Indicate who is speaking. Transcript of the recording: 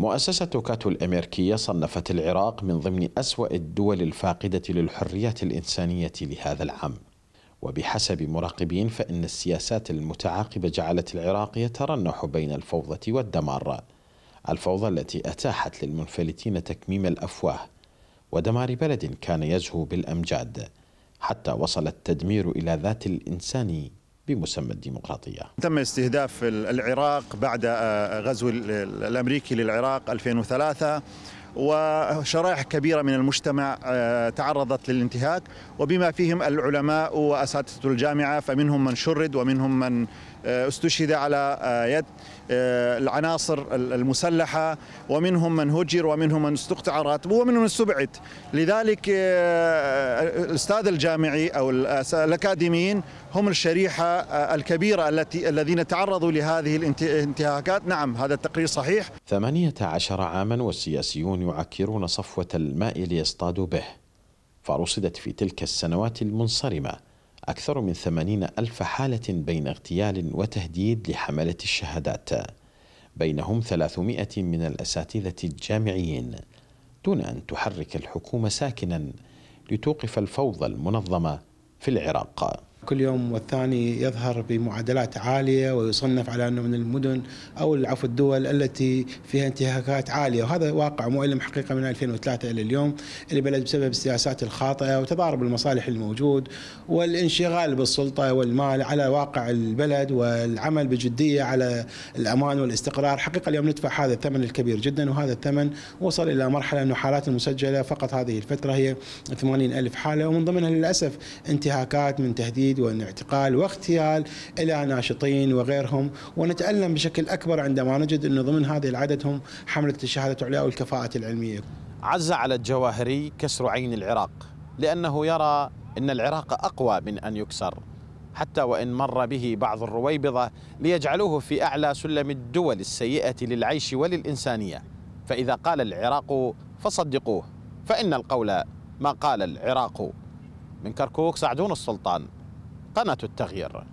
Speaker 1: مؤسسة كاتو الأمريكية صنفت العراق من ضمن أسوأ الدول الفاقدة للحريات الإنسانية لهذا العام وبحسب مراقبين فإن السياسات المتعاقبة جعلت العراق يترنح بين الفوضى والدمار الفوضى التي أتاحت للمنفلتين تكميم الأفواه ودمار بلد كان يزهو بالأمجاد حتى وصل التدمير إلى ذات الإنسان بمسمى الديمقراطية
Speaker 2: تم استهداف العراق بعد آه، غزو الأمريكي للعراق 2003 وشرائح كبيرة من المجتمع آه، تعرضت للانتهاك وبما فيهم العلماء وأساتذة الجامعة فمنهم من شرد ومنهم من آه، استشهد على آه، يد العناصر المسلحة ومنهم من هجر ومنهم من استقطع راتبه ومنهم من استبعد لذلك الأستاذ الجامعي أو الأكاديميين هم الشريحة الكبيرة التي الذين تعرضوا لهذه الانتهاكات نعم هذا التقرير صحيح
Speaker 1: 18 عاما والسياسيون يعكرون صفوة الماء ليصطادوا به فرصدت في تلك السنوات المنصرمة أكثر من ثمانين ألف حالة بين اغتيال وتهديد لحملة الشهادات بينهم ثلاثمائة من الأساتذة الجامعيين دون أن تحرك الحكومة ساكنا لتوقف الفوضى المنظمة في العراق
Speaker 3: كل يوم والثاني يظهر بمعادلات عالية ويصنف على أنه من المدن أو العفو الدول التي فيها انتهاكات عالية وهذا واقع مؤلم حقيقة من 2003 إلى اليوم البلد بسبب السياسات الخاطئة وتضارب المصالح الموجود والانشغال بالسلطة والمال على واقع البلد والعمل بجدية على الأمان والاستقرار حقيقة اليوم ندفع هذا الثمن الكبير جدا وهذا الثمن وصل إلى مرحلة أنه حالات المسجلة فقط هذه الفترة هي 80 ألف حالة ومن ضمنها للأسف انتهاكات من تهديد التهديد والاعتقال واغتيال إلى ناشطين وغيرهم ونتألم بشكل أكبر عندما نجد انه ضمن هذه العدد هم حملة الشهادة العليا والكفاءات العلمية
Speaker 1: عز على الجواهري كسر عين العراق لأنه يرى أن العراق أقوى من أن يكسر حتى وإن مر به بعض الرويبضة ليجعلوه في أعلى سلم الدول السيئة للعيش وللإنسانية فإذا قال العراق فصدقوه فإن القول ما قال العراق من كركوك سعدون السلطان قناة التغيير